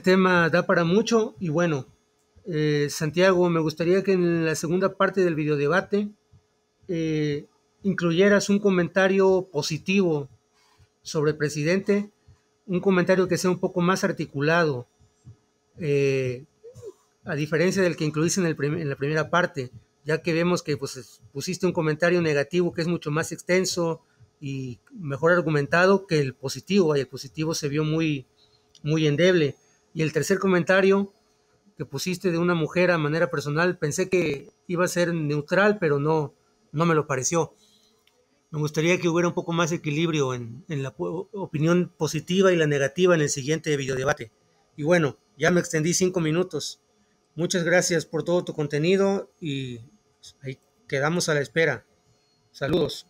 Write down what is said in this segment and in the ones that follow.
tema da para mucho y bueno, eh, Santiago, me gustaría que en la segunda parte del videodebate debate eh, incluyeras un comentario positivo sobre el presidente, un comentario que sea un poco más articulado, eh, a diferencia del que incluiste en, el en, la primera parte, ya que vemos que pues, pusiste un comentario negativo que es mucho más extenso y mejor argumentado que el positivo, y el positivo se vio muy, muy endeble. Y el tercer comentario que pusiste de una mujer a manera personal, pensé que iba a ser neutral, pero no, no me lo pareció. Me gustaría que hubiera un poco más de equilibrio en, en la opinión positiva y la negativa en el siguiente videodebate. Y bueno, ya me extendí cinco minutos. Muchas gracias por todo tu contenido y pues, ahí quedamos a la espera. Saludos.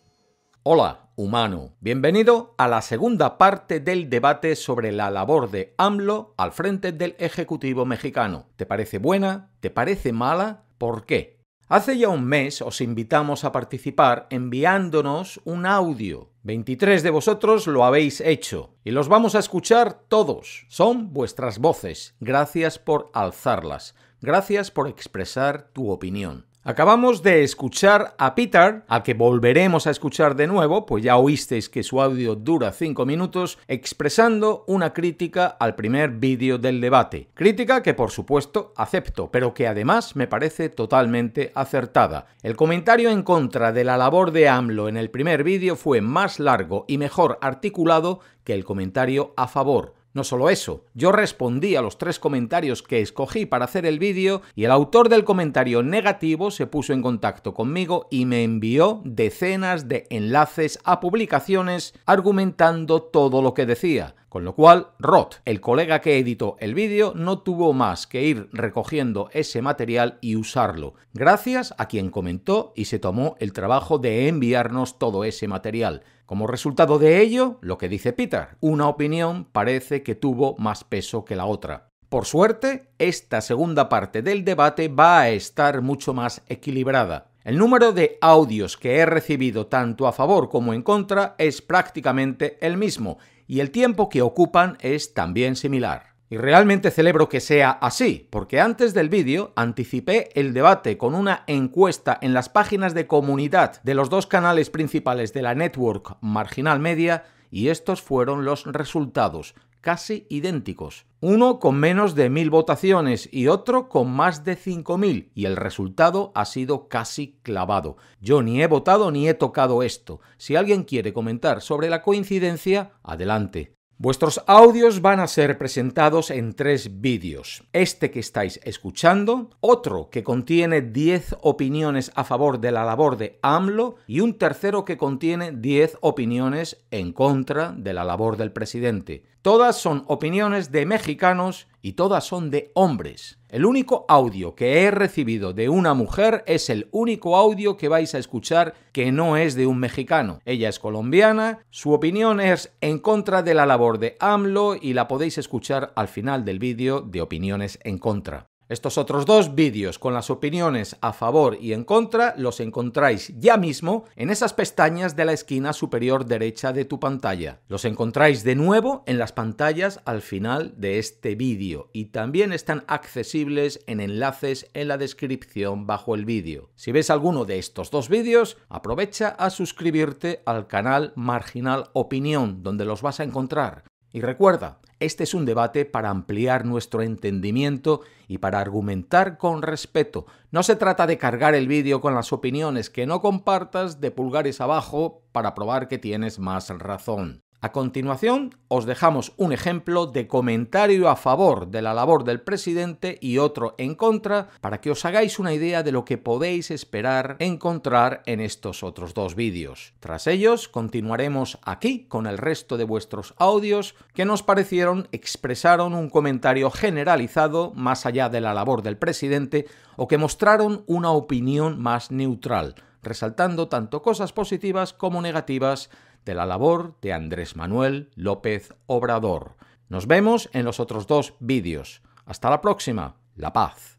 Hola, humano. Bienvenido a la segunda parte del debate sobre la labor de AMLO al frente del Ejecutivo mexicano. ¿Te parece buena? ¿Te parece mala? ¿Por qué? Hace ya un mes os invitamos a participar enviándonos un audio. 23 de vosotros lo habéis hecho y los vamos a escuchar todos. Son vuestras voces. Gracias por alzarlas. Gracias por expresar tu opinión. Acabamos de escuchar a Peter, a que volveremos a escuchar de nuevo, pues ya oísteis que su audio dura 5 minutos, expresando una crítica al primer vídeo del debate. Crítica que por supuesto acepto, pero que además me parece totalmente acertada. El comentario en contra de la labor de AMLO en el primer vídeo fue más largo y mejor articulado que el comentario a favor. No solo eso, yo respondí a los tres comentarios que escogí para hacer el vídeo y el autor del comentario negativo se puso en contacto conmigo y me envió decenas de enlaces a publicaciones argumentando todo lo que decía. Con lo cual, Roth, el colega que editó el vídeo, no tuvo más que ir recogiendo ese material y usarlo, gracias a quien comentó y se tomó el trabajo de enviarnos todo ese material. Como resultado de ello, lo que dice Peter, una opinión parece que tuvo más peso que la otra. Por suerte, esta segunda parte del debate va a estar mucho más equilibrada. El número de audios que he recibido tanto a favor como en contra es prácticamente el mismo, y el tiempo que ocupan es también similar. Y realmente celebro que sea así, porque antes del vídeo anticipé el debate con una encuesta en las páginas de comunidad de los dos canales principales de la network Marginal Media y estos fueron los resultados, casi idénticos. Uno con menos de mil votaciones y otro con más de 5.000 y el resultado ha sido casi clavado. Yo ni he votado ni he tocado esto. Si alguien quiere comentar sobre la coincidencia, adelante. Vuestros audios van a ser presentados en tres vídeos. Este que estáis escuchando, otro que contiene 10 opiniones a favor de la labor de AMLO y un tercero que contiene 10 opiniones en contra de la labor del presidente. Todas son opiniones de mexicanos y todas son de hombres. El único audio que he recibido de una mujer es el único audio que vais a escuchar que no es de un mexicano. Ella es colombiana, su opinión es en contra de la labor de AMLO y la podéis escuchar al final del vídeo de opiniones en contra. Estos otros dos vídeos con las opiniones a favor y en contra los encontráis ya mismo en esas pestañas de la esquina superior derecha de tu pantalla. Los encontráis de nuevo en las pantallas al final de este vídeo y también están accesibles en enlaces en la descripción bajo el vídeo. Si ves alguno de estos dos vídeos, aprovecha a suscribirte al canal Marginal Opinión donde los vas a encontrar. Y recuerda, este es un debate para ampliar nuestro entendimiento y para argumentar con respeto. No se trata de cargar el vídeo con las opiniones que no compartas de pulgares abajo para probar que tienes más razón. A continuación, os dejamos un ejemplo de comentario a favor de la labor del presidente y otro en contra para que os hagáis una idea de lo que podéis esperar encontrar en estos otros dos vídeos. Tras ellos, continuaremos aquí con el resto de vuestros audios que nos parecieron expresaron un comentario generalizado más allá de la labor del presidente o que mostraron una opinión más neutral, resaltando tanto cosas positivas como negativas de la labor de Andrés Manuel López Obrador. Nos vemos en los otros dos vídeos. Hasta la próxima. La paz.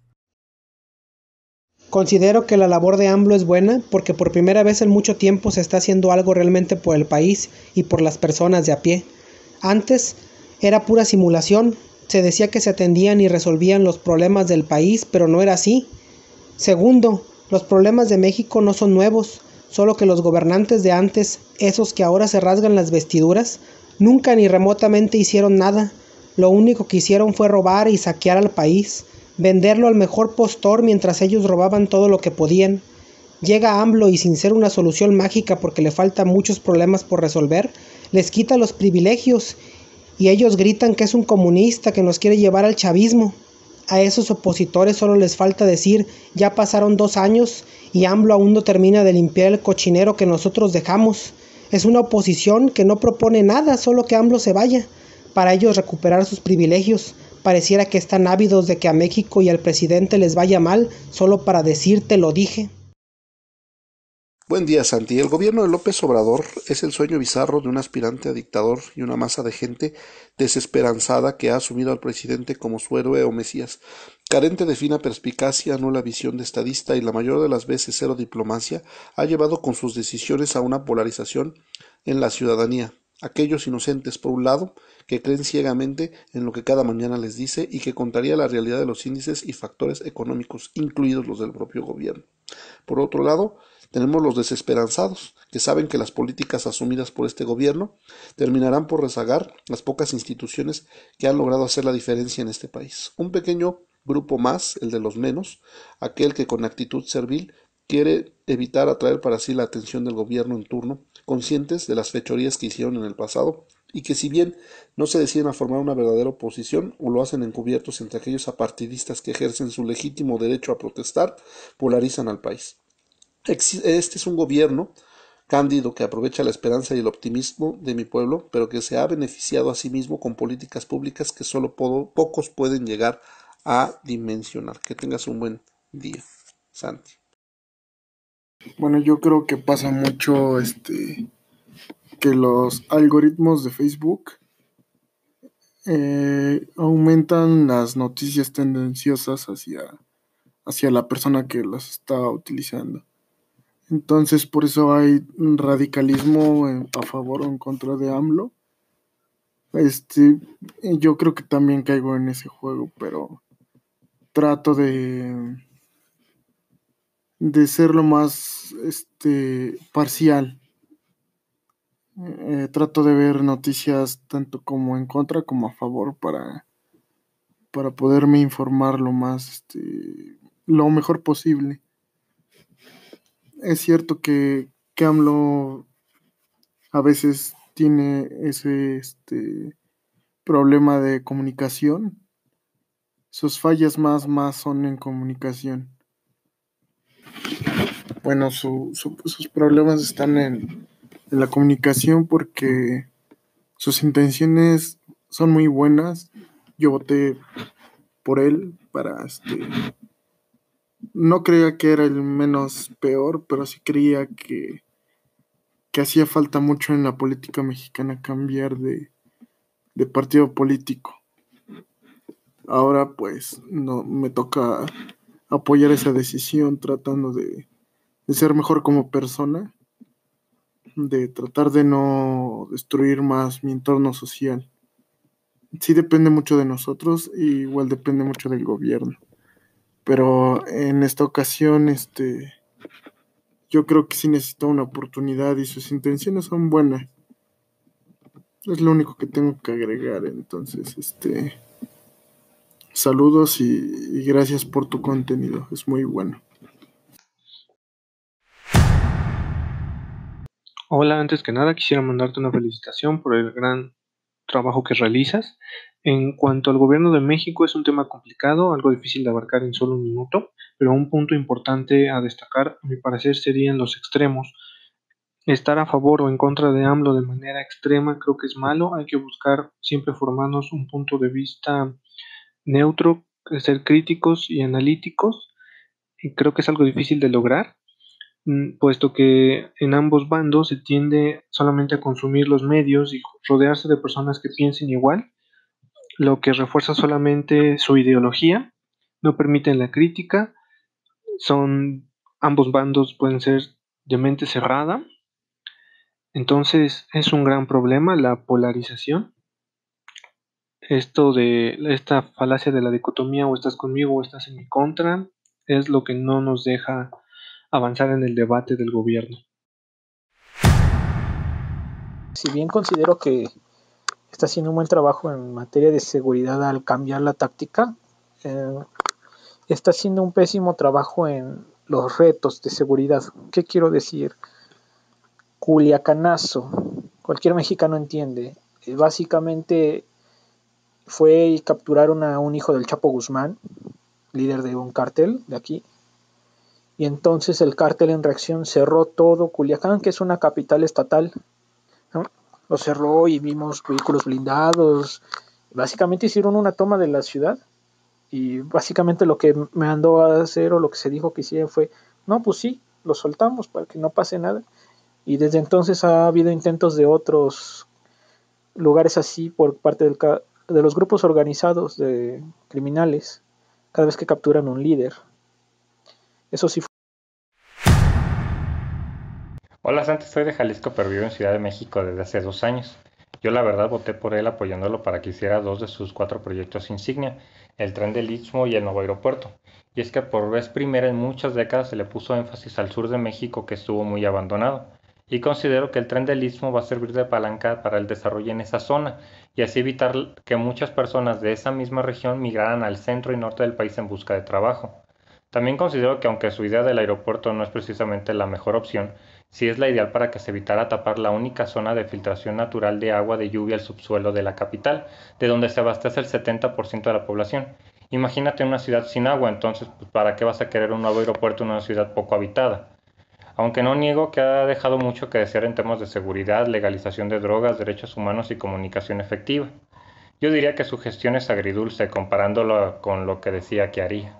Considero que la labor de AMLO es buena porque por primera vez en mucho tiempo se está haciendo algo realmente por el país y por las personas de a pie. Antes era pura simulación, se decía que se atendían y resolvían los problemas del país, pero no era así. Segundo, los problemas de México no son nuevos, solo que los gobernantes de antes, esos que ahora se rasgan las vestiduras, nunca ni remotamente hicieron nada, lo único que hicieron fue robar y saquear al país, venderlo al mejor postor mientras ellos robaban todo lo que podían. Llega AMLO y sin ser una solución mágica porque le faltan muchos problemas por resolver, les quita los privilegios y ellos gritan que es un comunista que nos quiere llevar al chavismo a esos opositores solo les falta decir, ya pasaron dos años y AMLO aún no termina de limpiar el cochinero que nosotros dejamos. Es una oposición que no propone nada, solo que AMLO se vaya. Para ellos recuperar sus privilegios, pareciera que están ávidos de que a México y al presidente les vaya mal, solo para decirte lo dije. Buen día, Santi. El gobierno de López Obrador es el sueño bizarro de un aspirante a dictador y una masa de gente desesperanzada que ha asumido al presidente como su héroe o mesías. Carente de fina perspicacia, no la visión de estadista y la mayor de las veces cero diplomacia, ha llevado con sus decisiones a una polarización en la ciudadanía. Aquellos inocentes, por un lado, que creen ciegamente en lo que cada mañana les dice y que contaría la realidad de los índices y factores económicos, incluidos los del propio gobierno. Por otro lado, tenemos los desesperanzados, que saben que las políticas asumidas por este gobierno terminarán por rezagar las pocas instituciones que han logrado hacer la diferencia en este país. Un pequeño grupo más, el de los menos, aquel que con actitud servil quiere evitar atraer para sí la atención del gobierno en turno, conscientes de las fechorías que hicieron en el pasado, y que si bien no se deciden a formar una verdadera oposición, o lo hacen encubiertos entre aquellos apartidistas que ejercen su legítimo derecho a protestar, polarizan al país. Este es un gobierno cándido que aprovecha la esperanza y el optimismo de mi pueblo, pero que se ha beneficiado a sí mismo con políticas públicas que solo pocos pueden llegar a dimensionar. Que tengas un buen día, Santi. Bueno, yo creo que pasa mucho este que los algoritmos de Facebook eh, aumentan las noticias tendenciosas hacia, hacia la persona que las está utilizando. Entonces, por eso hay radicalismo a favor o en contra de AMLO. Este, yo creo que también caigo en ese juego, pero trato de de ser lo más este, parcial. Eh, trato de ver noticias tanto como en contra como a favor para para poderme informar lo más este, lo mejor posible es cierto que, que AMLO a veces tiene ese este, problema de comunicación. Sus fallas más, más son en comunicación. Bueno, sus problemas están en, en la comunicación porque sus intenciones son muy buenas. Yo voté por él para este no creía que era el menos peor, pero sí creía que, que hacía falta mucho en la política mexicana cambiar de, de partido político. Ahora pues no me toca apoyar esa decisión tratando de, de ser mejor como persona, de tratar de no destruir más mi entorno social. Sí depende mucho de nosotros y igual depende mucho del gobierno. Pero en esta ocasión, este, yo creo que sí necesito una oportunidad y sus intenciones son buenas. Es lo único que tengo que agregar. Entonces, este, saludos y gracias por tu contenido. Es muy bueno. Hola, antes que nada quisiera mandarte una felicitación por el gran trabajo que realizas en cuanto al gobierno de México, es un tema complicado, algo difícil de abarcar en solo un minuto, pero un punto importante a destacar, a mi parecer, serían los extremos. Estar a favor o en contra de AMLO de manera extrema creo que es malo, hay que buscar siempre formarnos un punto de vista neutro, ser críticos y analíticos, y creo que es algo difícil de lograr, mm, puesto que en ambos bandos se tiende solamente a consumir los medios y rodearse de personas que piensen igual lo que refuerza solamente su ideología, no permiten la crítica, son ambos bandos pueden ser de mente cerrada, entonces es un gran problema la polarización. Esto de esta falacia de la dicotomía o estás conmigo o estás en mi contra es lo que no nos deja avanzar en el debate del gobierno. Si bien considero que está haciendo un buen trabajo en materia de seguridad al cambiar la táctica. Eh, está haciendo un pésimo trabajo en los retos de seguridad. ¿Qué quiero decir? Culiacanazo, cualquier mexicano entiende. Eh, básicamente fue y capturaron a un hijo del Chapo Guzmán, líder de un cártel de aquí. Y entonces el cártel en reacción cerró todo Culiacán, que es una capital estatal lo cerró y vimos vehículos blindados. Básicamente hicieron una toma de la ciudad y básicamente lo que me andó a hacer o lo que se dijo que hicieron fue, no, pues sí, lo soltamos para que no pase nada. Y desde entonces ha habido intentos de otros lugares así por parte del de los grupos organizados de criminales cada vez que capturan un líder. Eso sí Hola Santi, soy de Jalisco, pero vivo en Ciudad de México desde hace dos años. Yo la verdad voté por él apoyándolo para que hiciera dos de sus cuatro proyectos insignia, el tren del Istmo y el nuevo aeropuerto. Y es que por vez primera en muchas décadas se le puso énfasis al sur de México que estuvo muy abandonado. Y considero que el tren del Istmo va a servir de palanca para el desarrollo en esa zona y así evitar que muchas personas de esa misma región migraran al centro y norte del país en busca de trabajo. También considero que aunque su idea del aeropuerto no es precisamente la mejor opción, si es la ideal para que se evitara tapar la única zona de filtración natural de agua de lluvia al subsuelo de la capital, de donde se abastece el 70% de la población. Imagínate una ciudad sin agua, entonces, pues, ¿para qué vas a querer un nuevo aeropuerto en una ciudad poco habitada? Aunque no niego que ha dejado mucho que desear en temas de seguridad, legalización de drogas, derechos humanos y comunicación efectiva. Yo diría que su gestión es agridulce comparándolo con lo que decía que haría.